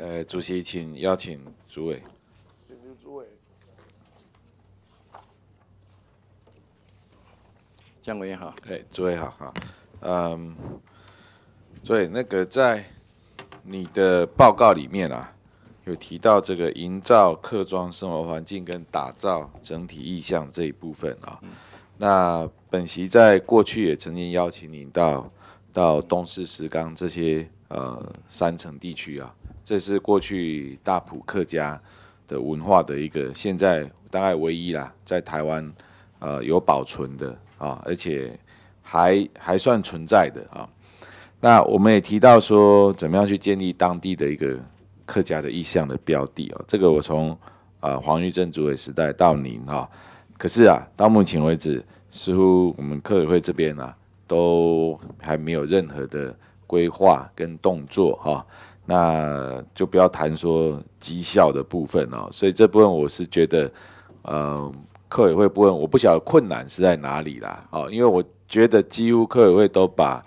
呃，主席，请邀请主委。请留主委。江委员好，哎，主委好，好，嗯，所以那个在你的报告里面啊，有提到这个营造客庄生活环境跟打造整体意向这一部分啊。那本席在过去也曾经邀请您到到东势石冈这些呃山城地区啊。这是过去大埔客家的文化的一个，现在大概唯一啦，在台湾，呃，有保存的啊，而且还还算存在的啊。那我们也提到说，怎么样去建立当地的一个客家的意向的标的啊？这个我从啊黄玉珍主委时代到您哈，可是啊，到目前为止，似乎我们客委会这边啊，都还没有任何的规划跟动作哈。那就不要谈说绩效的部分哦，所以这部分我是觉得，呃，客委会部分我不晓得困难是在哪里啦，哦，因为我觉得几乎客委会都把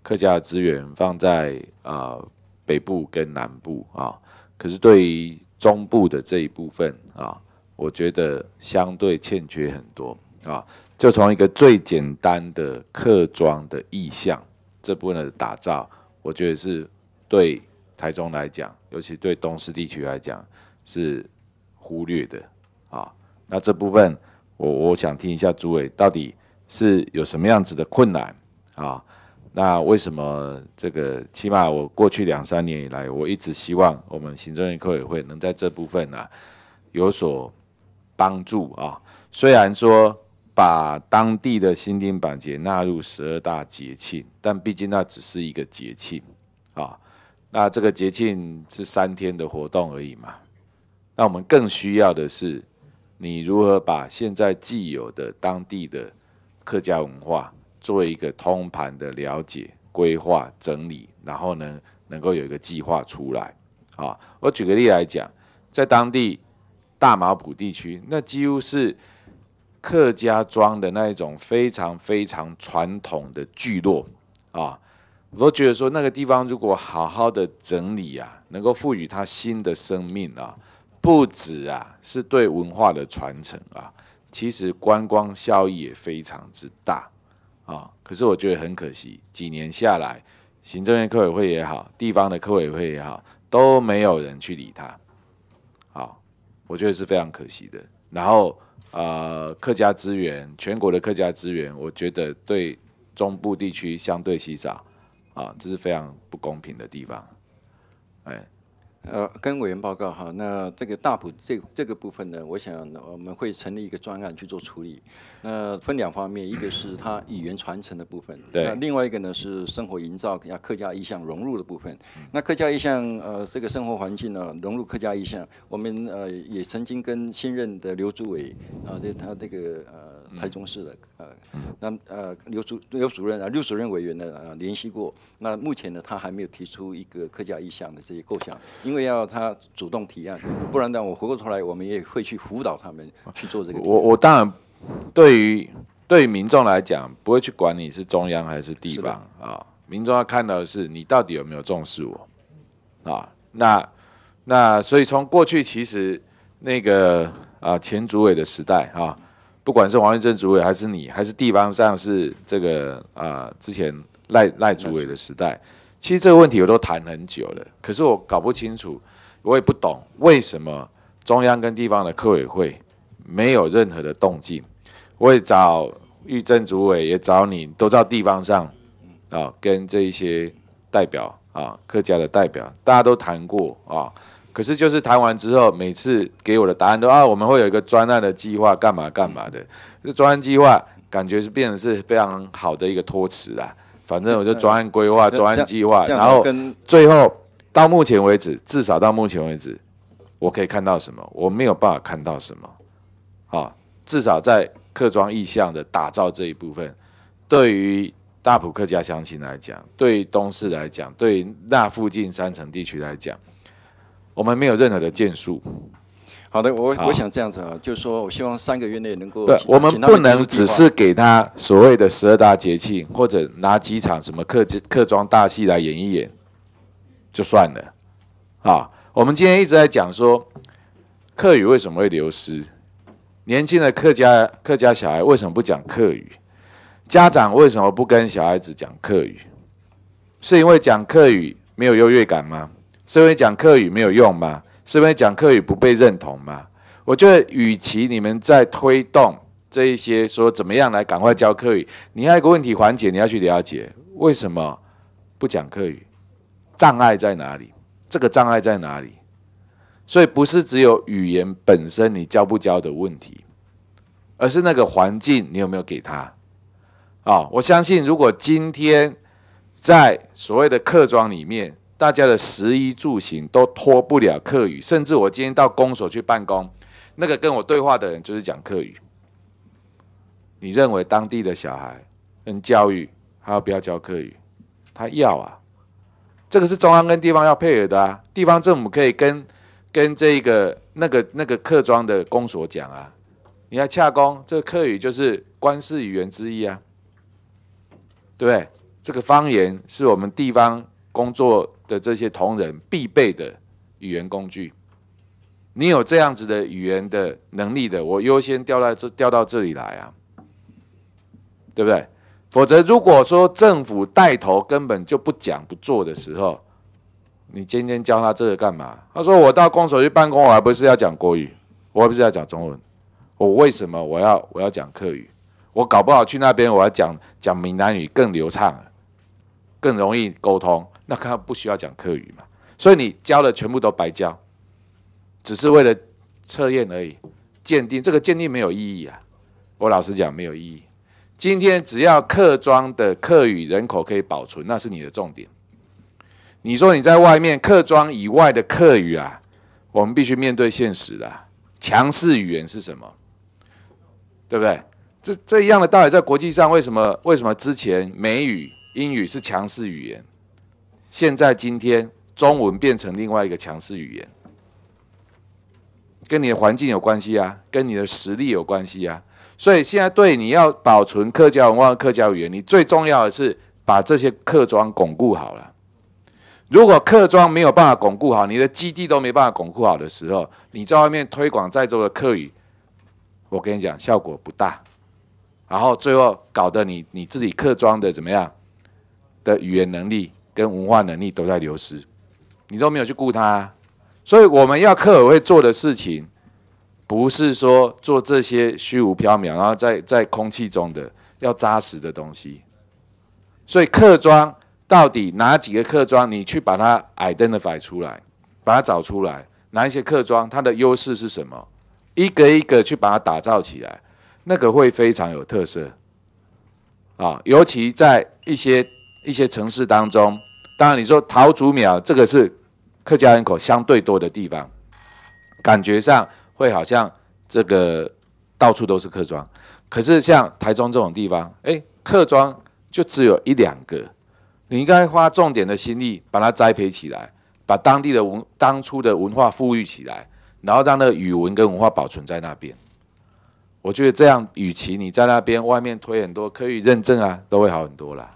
客家资源放在啊北部跟南部啊，可是对于中部的这一部分啊，我觉得相对欠缺很多啊，就从一个最简单的客庄的意向这部分的打造，我觉得是对。台中来讲，尤其对东势地区来讲是忽略的啊。那这部分，我我想听一下诸位到底是有什么样子的困难啊？那为什么这个？起码我过去两三年以来，我一直希望我们行政院科委会能在这部分呢有所帮助啊。虽然说把当地的新丁板节纳入十二大节庆，但毕竟那只是一个节庆。那这个节庆是三天的活动而已嘛，那我们更需要的是，你如何把现在既有的当地的客家文化做一个通盘的了解、规划、整理，然后呢，能够有一个计划出来啊。我举个例来讲，在当地大马埔地区，那几乎是客家庄的那一种非常非常传统的聚落啊。我都觉得说那个地方如果好好的整理啊，能够赋予它新的生命啊，不止啊是对文化的传承啊，其实观光效益也非常之大啊。可是我觉得很可惜，几年下来，行政院科委会也好，地方的科委会也好，都没有人去理它，好，我觉得是非常可惜的。然后啊，客家资源，全国的客家资源，我觉得对中部地区相对稀少。啊，这是非常不公平的地方，哎，呃，跟委员报告哈，那这个大埔这这个部分呢，我想我们会成立一个专案去做处理，那分两方面，一个是他语言传承的部分，对，另外一个呢是生活营造跟客家意向融入的部分，那客家意向，呃这个生活环境呢融入客家意向，我们呃也曾经跟新任的刘主委啊，这他这个呃。太重视了，呃，那呃，刘主刘主任啊，刘主任委员呢，呃，联系过，那目前呢，他还没有提出一个客家意向的这些构想，因为要他主动提案，不然呢，我回过头来，我们也会去辅导他们去做这个。我我当然，对于对民众来讲，不会去管你是中央还是地方啊，民众要看到的是你到底有没有重视我啊，那那所以从过去其实那个啊，前主委的时代啊。不管是黄玉珍主委，还是你，还是地方上是这个啊，之前赖赖主委的时代，其实这个问题我都谈很久了。可是我搞不清楚，我也不懂为什么中央跟地方的客委会没有任何的动静。我也找玉珍主委，也找你，都到地方上啊，跟这一些代表啊，客家的代表，大家都谈过啊。可是，就是谈完之后，每次给我的答案都啊，我们会有一个专案的计划，干嘛干嘛的。这专案计划感觉是变成是非常好的一个托词啦。反正我就专案规划、专案计划，然后最后到目前为止，至少到目前为止，我可以看到什么？我没有办法看到什么。好，至少在客装意向的打造这一部分，对于大埔客家乡亲来讲，对东市来讲，对那附近山城地区来讲。我们没有任何的建树。好的，我我想这样子啊，就是说我希望三个月内能够。对，我们不能只是给他所谓的十二大节庆，或者拿几场什么客客装大戏来演一演，就算了。啊，我们今天一直在讲说，客语为什么会流失？年轻的客家客家小孩为什么不讲客语？家长为什么不跟小孩子讲客语？是因为讲客语没有优越感吗？是因为讲课语没有用吗？是因为讲课语不被认同吗？我觉得，与其你们在推动这一些说怎么样来赶快教课语，你要一个问题环节，你要去了解为什么不讲课语，障碍在哪里？这个障碍在哪里？所以不是只有语言本身你教不教的问题，而是那个环境你有没有给他？啊，我相信如果今天在所谓的课庄里面。大家的食衣住行都脱不了客语，甚至我今天到公所去办公，那个跟我对话的人就是讲客语。你认为当地的小孩跟教育还要不要教客语？他要啊，这个是中央跟地方要配合的啊，地方政府可以跟跟这个那个那个客庄的公所讲啊。你要洽公，这个客语就是官式语言之一啊，对，这个方言是我们地方。工作的这些同仁必备的语言工具，你有这样子的语言的能力的，我优先调到这调到这里来啊，对不对？否则，如果说政府带头根本就不讲不做的时候，你今天教他这个干嘛？他说：“我到公所去办公，我不是要讲国语，我不是要讲中文，我为什么我要我要讲客语？我搞不好去那边我要讲讲闽南语更流畅，更容易沟通。”那他不需要讲课语嘛？所以你教的全部都白教，只是为了测验而已。鉴定这个鉴定没有意义啊！我老实讲，没有意义。今天只要客庄的客语人口可以保存，那是你的重点。你说你在外面客庄以外的客语啊？我们必须面对现实了。强势语言是什么？对不对？这这样的道理在国际上，为什么？为什么之前美语、英语是强势语言？现在今天中文变成另外一个强势语言，跟你的环境有关系啊，跟你的实力有关系啊。所以现在对你要保存客家文化、客家语言，你最重要的是把这些客庄巩固好了。如果客庄没有办法巩固好，你的基地都没办法巩固好的时候，你在外面推广在座的客语，我跟你讲效果不大。然后最后搞得你你自己客庄的怎么样？的语言能力。跟文化能力都在流失，你都没有去顾它，所以我们要客委会做的事情，不是说做这些虚无缥缈，然后在在空气中的，要扎实的东西。所以客庄到底哪几个客庄，你去把它 identify 出来，把它找出来，哪一些客庄它的优势是什么，一个一个去把它打造起来，那个会非常有特色，啊，尤其在一些。一些城市当中，当然你说桃竹苗这个是客家人口相对多的地方，感觉上会好像这个到处都是客庄。可是像台中这种地方，哎，客庄就只有一两个，你应该花重点的心力把它栽培起来，把当地的文当初的文化富裕起来，然后让那语文跟文化保存在那边。我觉得这样，与其你在那边外面推很多可以认证啊，都会好很多啦。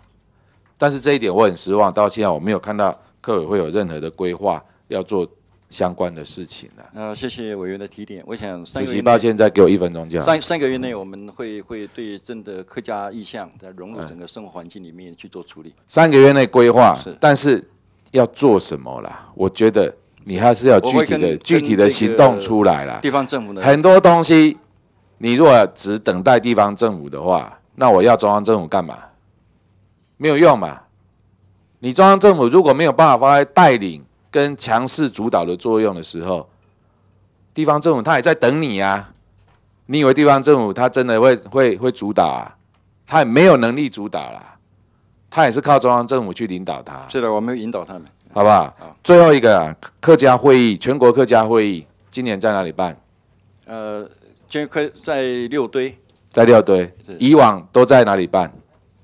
但是这一点我很失望，到现在我没有看到客委会有任何的规划要做相关的事情了。呃，谢谢委员的提点，我想三主席抱歉，再给我一分钟，这样。三三个月内我们会会对真的客家意向在融入整个生活环境里面去做处理。三个月内规划，但是要做什么啦？我觉得你还是要具体的具体的行动出来啦。地方政府的很多东西，你如果只等待地方政府的话，那我要中央政府干嘛？没有用嘛。你中央政府如果没有办法发挥带领跟强势主导的作用的时候，地方政府他也在等你啊！你以为地方政府他真的会会会主导啊？他也没有能力主导啦，他也是靠中央政府去领导他。是的，我们引导他们，好不好？好。最后一个啊、客家会议，全国客家会议今年在哪里办？呃，今可在六堆，在六堆。以往都在哪里办？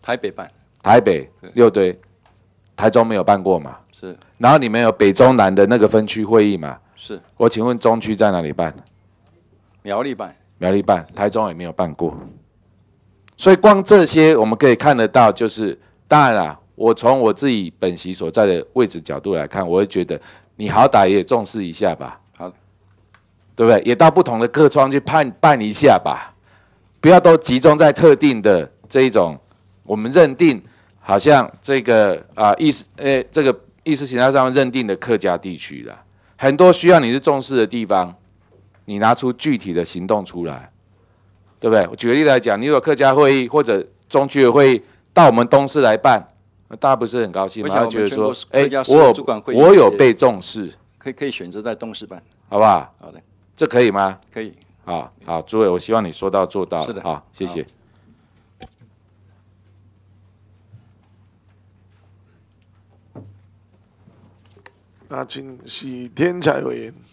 台北办。台北六堆，台中没有办过嘛？是。然后你们有北中南的那个分区会议嘛？是。我请问中区在哪里办？苗栗办，苗栗办，台中也没有办过。所以光这些我们可以看得到，就是当然啦，我从我自己本席所在的位置角度来看，我会觉得你好歹也重视一下吧？好，对不对？也到不同的客窗去判办一下吧，不要都集中在特定的这一种，我们认定。好像这个啊，意诶，这个意识形态上认定的客家地区了，很多需要你去重视的地方，你拿出具体的行动出来，对不对？我举例来讲，你有客家会议或者中区的会议到我们东市来办，大家不是很高兴吗？觉得说，哎，我有我有被重视，可以可以选择在东市办，好不好？好的，这可以吗？可以好好，诸位，我希望你说到做到，是的，好，谢谢。那请是天才委员。